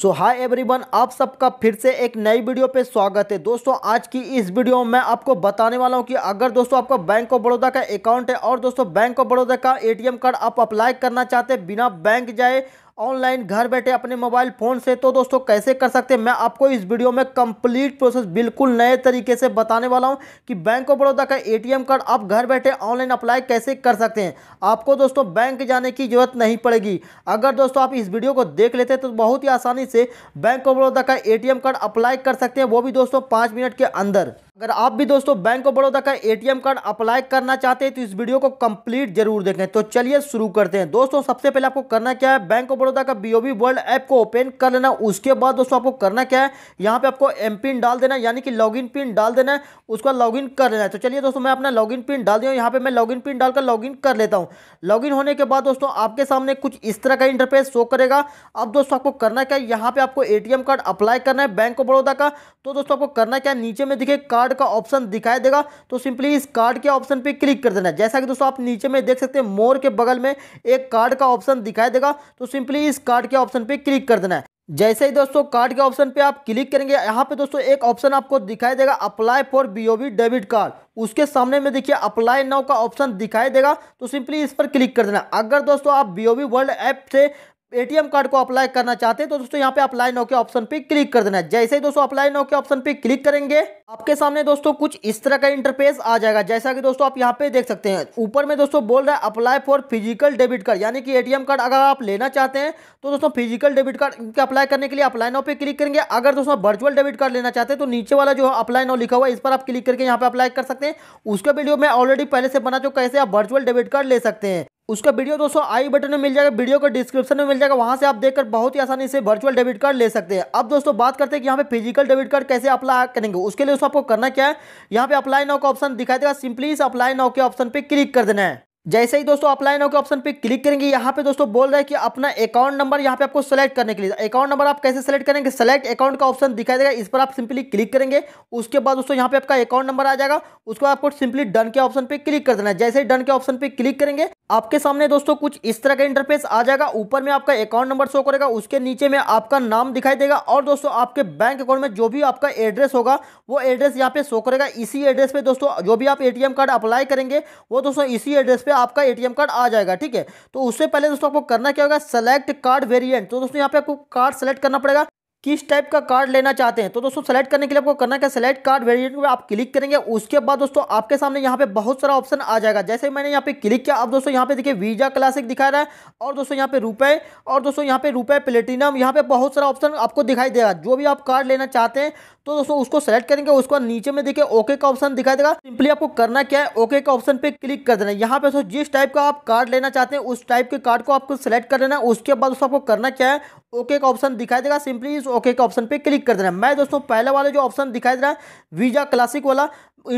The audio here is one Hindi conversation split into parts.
सो हाय एवरीवन आप सबका फिर से एक नई वीडियो पे स्वागत है दोस्तों आज की इस वीडियो में मैं आपको बताने वाला हूं कि अगर दोस्तों आपका बैंक ऑफ बड़ौदा का अकाउंट है और दोस्तों बैंक ऑफ बड़ौदा का एटीएम कार्ड आप अप्लाई करना चाहते हैं बिना बैंक जाए ऑनलाइन घर बैठे अपने मोबाइल फ़ोन से तो दोस्तों कैसे कर सकते हैं मैं आपको इस वीडियो में कंप्लीट प्रोसेस बिल्कुल नए तरीके से बताने वाला हूं कि बैंक ऑफ बड़ौदा का एटीएम कार्ड आप घर बैठे ऑनलाइन अप्लाई कैसे कर सकते हैं आपको दोस्तों बैंक जाने की ज़रूरत नहीं पड़ेगी अगर दोस्तों आप इस वीडियो को देख लेते हैं तो बहुत ही आसानी से बैंक ऑफ बड़ौदा का ए कार्ड अप्लाई कर सकते हैं वो भी दोस्तों पाँच मिनट के अंदर अगर आप भी दोस्तों बैंक ऑफ बड़ौदा का एटीएम कार्ड अप्लाई करना चाहते हैं तो इस वीडियो को कंप्लीट जरूर देखें तो चलिए शुरू करते हैं दोस्तों सबसे पहले आपको करना क्या है बैंक ऑफ बड़ौदा का बीओबी वर्ल्ड ऐप को ओपन कर लेना उसके बाद दोस्तों आपको करना क्या है यहाँ पे आपको एम पिन डाल देना यानी कि लॉग पिन डाल देना है उसका लॉगिन कर लेना है तो चलिए दोस्तों मैं अपना लॉग पिन डाल दिया यहाँ पे मैं लॉग पिन डालकर लॉग कर लेता हूँ लॉग होने के बाद दोस्तों आपके सामने कुछ इस तरह का इंटरफेस शो करेगा अब दोस्तों आपको करना क्या है यहाँ पे आपको ए कार्ड अप्लाई करना है बैंक ऑफ बड़ौदा का तो दोस्तों आपको करना क्या है नीचे में दिखे कार्ड कार्ड का ऑप्शन दिखाई देगा तो सिंपली इस कार्ड के ऑप्शन पे क्लिक कर देना जैसा कि दोस्तों आप नीचे में देख सकते हैं मोर के बगल में एक कार्ड का ऑप्शन दिखाई देगा तो सिंपली इस कार्ड के ऑप्शन पे क्लिक कर देना है जैसे ही दोस्तों कार्ड के ऑप्शन पे आप क्लिक करेंगे यहाँ पे दोस्तों एक ऑप्शन आपको दिखाई देगा apply for BOB debit card उसके सामने में देखिए अप्लाई नाउ का ऑप्शन दिखाई देगा तो सिंपली इस पर क्लिक कर देना अगर दोस्तों आप बीओबी वर्ल्ड ऐप से एटीएम कार्ड को अप्लाई करना चाहते हैं तो दोस्तों यहाँ पे अप्लाई नो के ऑप्शन पे क्लिक कर देना है जैसे ही दोस्तों अप्लाई नो के ऑप्शन पे क्लिक करेंगे आपके सामने दोस्तों कुछ इस तरह का इंटरफेस आ जाएगा जैसा कि दोस्तों आप यहाँ पे देख सकते हैं ऊपर में दोस्तों बोल रहा है apply for physical debit card यानी कि ए कार्ड अगर आप लेना चाहते हैं तो दोस्तों फिजिकल डेबिट कार्ड के अप्लाई करने के लिए अप्लाई नो पे क्लिक करेंगे अगर दोस्तों वर्चुअल डेबिट कार्ड लेना चाहते हैं तो नीचे वाला जो अप्लाई नो लिखा हुआ है इस पर आप क्लिक करके यहाँ पे अप्लाई कर सकते हैं उसका वीडियो मैं ऑलरेडी पहले से बना चुका कैसे आप वर्चुअल डेबिट कार्ड ले सकते हैं उसका वीडियो दोस्तों आई बटन में मिल जाएगा वीडियो का डिस्क्रिप्शन में मिल जाएगा वहां से आप देखकर बहुत ही आसानी से वर्चुअल डेबिट कार्ड ले सकते हैं अब दोस्तों बात करते हैं कि यहाँ पे फिजिकल डेबिट कार्ड कैसे अप्लाई करेंगे उसके लिए दोस्तों आपको करना क्या है यहाँ पे अप्लाई नाउ का ऑप्शन दिखाई देगा सिंपली इस अप्लाई नाउ के ऑप्शन पे क्लिक कर देना है जैसे ही दोस्तों अप्लाई नाउ के ऑप्शन पे क्लिक करेंगे यहाँ पे दोस्तों बोल रहा है कि अपना अकाउंट नंबर यहाँ पे आपको सेलेक्ट करने के लिए अकाउंट नंबर आप कैसे सेलेक्ट करेंगे सेलेक्ट अकाउंट का ऑप्शन दिखाई देगा इस पर आप सिंपली क्लिक करेंगे उसके बाद दोस्तों यहाँ पे आपका अकाउंट नंबर आ जाएगा उसको आपको सिंपली डन के ऑप्शन पे क्लिक कर देना है जैसे ही डन के ऑप्शन पे क्लिक करेंगे आपके सामने दोस्तों कुछ इस तरह का इंटरफेस आ जाएगा ऊपर में आपका अकाउंट नंबर शो करेगा उसके नीचे में आपका नाम दिखाई देगा और दोस्तों आपके बैंक अकाउंट में जो भी आपका एड्रेस होगा वो एड्रेस यहाँ पे शो करेगा इसी एड्रेस पे दोस्तों जो भी आप एटीएम कार्ड अप्लाई करेंगे वो दोस्तों इसी एड्रेस पे आपका एटीएम कार्ड आ जाएगा ठीक है तो उससे पहले दोस्तों आपको करना क्या होगा सेलेक्ट कार्ड वेरिएंट तो दोस्तों यहाँ पे आपको कार्ड सेलेक्ट करना पड़ेगा किस टाइप का कार्ड लेना चाहते हैं तो दोस्तों सेलेक्ट करने के लिए आपको करना क्या सेलेक्ट कार्ड वेरिएंट में आप क्लिक करेंगे उसके बाद दोस्तों आपके सामने यहाँ पे बहुत सारा ऑप्शन आ जाएगा जैसे मैंने यहाँ पे क्लिक किया अब दोस्तों यहाँ पे देखिए वीजा क्लासिक दिखा रहा है और दोस्तों यहाँ पे रुपए और दोस्तों यहाँ पे रुपए प्लेटिनम यहाँ पे बहुत सारा ऑप्शन आपको दिखाई देगा जो भी आप कार्ड लेना चाहते हैं तो दोस्तों उसको सेलेक्ट करेंगे उसके बाद नीचे में देखिए ओके का ऑप्शन दिखाई देगा सिंपली आपको करना क्या है ओके का ऑप्शन पे क्लिक कर देना यहाँ पे दोस्तों जिस टाइप का आप कार्ड लेना चाहते हैं उस टाइप के कार्ड को आपको सेलेक्ट कर लेना उसके बाद दोस्तों आपको करना क्या है ओके का ऑप्शन दिखाई देगा सिंपली इस ओके के ऑप्शन पे क्लिक कर देना है मैं दोस्तों पहले वाले जो ऑप्शन दिखाई दे रहा है वीज़ा क्लासिक वाला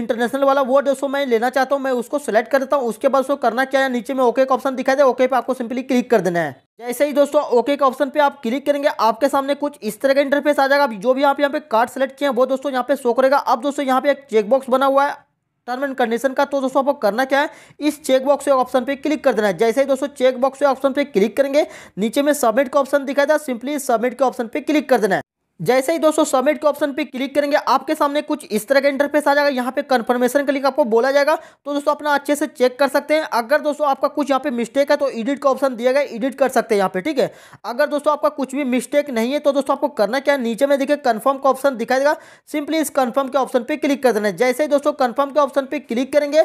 इंटरनेशनल वाला वो दोस्तों मैं लेना चाहता हूँ मैं उसको सेलेक्ट कर देता हूँ उसके बाद उसको करना क्या है नीचे में ओके का ऑप्शन दिखाई दे ओके पे आपको सिंपली क्लिक कर देना है जैसे ही दोस्तों ओके के ऑप्शन पे आप क्लिक करेंगे आपके सामने कुछ इस तरह का इंटरफेस आ जाएगा जो भी आप यहाँ पे कार्ड सेलेक्ट किए हैं वो दोस्तों यहाँ पे शो करेगा अब दोस्तों यहाँ पे एक चेकबॉक्स बना हुआ है टर्म एंड कंडीशन का तो दोस्तों आपको करना क्या है इस चेक बॉक्स ऑप्शन पे क्लिक कर देना है जैसे ही दोस्तों चेक बॉक्स ऑप्शन पे क्लिक करेंगे नीचे में सबमिट का ऑप्शन दिखाया था सिंपली सबमिट के ऑप्शन पे क्लिक कर देना है जैसे ही दोस्तों सबमिट के ऑप्शन पे क्लिक करेंगे आपके सामने कुछ इस तरह का इंटरफेस आ जाएगा यहाँ पे कन्फर्मेशन क्लिक आपको बोला जाएगा तो दोस्तों अपना अच्छे से चेक कर सकते हैं अगर दोस्तों आपका कुछ यहाँ पे मिस्टेक है तो एडिट का ऑप्शन दिया गया एडिट कर सकते हैं यहाँ पे ठीक है अगर दोस्तों आपका कुछ भी मिस्टेक नहीं है तो दोस्तों आपको करना क्या है नीचे में देखिए कन्फर्म का ऑप्शन दिखाई देगा सिंपली इस कन्फर्म के ऑप्शन पर क्लिक कर देना जैसे ही दोस्तों कन्फर्म के ऑप्शन पर क्लिक करेंगे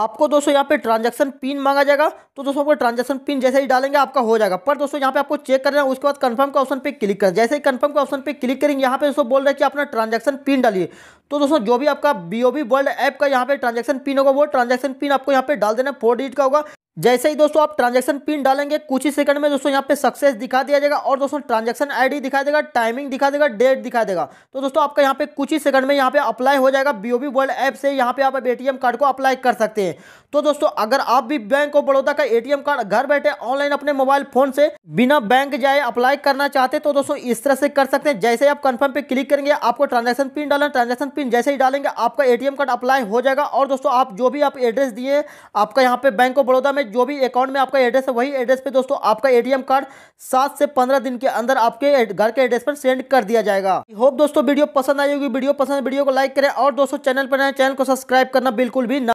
आपको दोस्तों यहाँ पे ट्रांजैक्शन पिन मांगा जाएगा तो दोस्तों आपको ट्रांजैक्शन पिन जैसे ही डालेंगे आपका हो जाएगा पर दोस्तों यहाँ पे आपको चेक करना है उसके बाद कंफर्म का ऑप्शन पे क्लिक करें जैसे ही कंफर्म का ऑप्शन पे क्लिक करेंगे यहाँ पे दोस्तों बोल रहे हैं कि अपना ट्रांजैक्शन पिन डालिए तो दोस्तों जो भी आपका बी वर्ल्ड ऐप का यहाँ पे ट्रांजेक्शन पिन होगा वो ट्रांजेक्शन पिन आपको यहाँ पे डाल देना फोर डिजिट का होगा जैसे ही दोस्तों आप ट्रांजैक्शन पिन डालेंगे कुछ ही सेकंड में दोस्तों यहाँ पे सक्सेस दिखा दिया जाएगा और दोस्तों ट्रांजैक्शन आईडी दिखा देगा टाइमिंग दिखा देगा डेट दिखा देगा तो दोस्तों आपका यहाँ पे कुछ ही सेकंड में यहाँ पे अप्लाई हो जाएगा बीओबी वर्ल्ड ऐप से यहाँ पे आप एटीएम कार्ड को अप्लाई कर सकते हैं तो दोस्तों अगर आप भी बैंक ऑफ बड़ौदा का एटीएम कार्ड घर बैठे ऑनलाइन अपने मोबाइल फोन से बिना बैंक जाए अप्लाई करना चाहते तो दोस्तों इस तरह से कर सकते हैं जैसे ही आप कन्फर्म पे क्लिक करेंगे आपको ट्रांजेक्शन पिन डालना ट्रांजेक्शन पिन जैसे ही डालेंगे आपका ए कार्ड अप्लाई हो जाएगा और दोस्तों आप जो भी आप एड्रेस दिए आपका यहाँ पे बैंक ऑफ बड़ौदा में में जो भी अकाउंट में आपका एड्रेस है वही एड्रेस पे दोस्तों आपका एटीएम कार्ड सात से पंद्रह दिन के अंदर आपके घर के एड्रेस पर सेंड कर दिया जाएगा होप दोस्तों वीडियो पसंद आई होगी वीडियो पसंद वीडियो को लाइक करें और दोस्तों चैनल पर नए चैनल को सब्सक्राइब करना बिल्कुल भी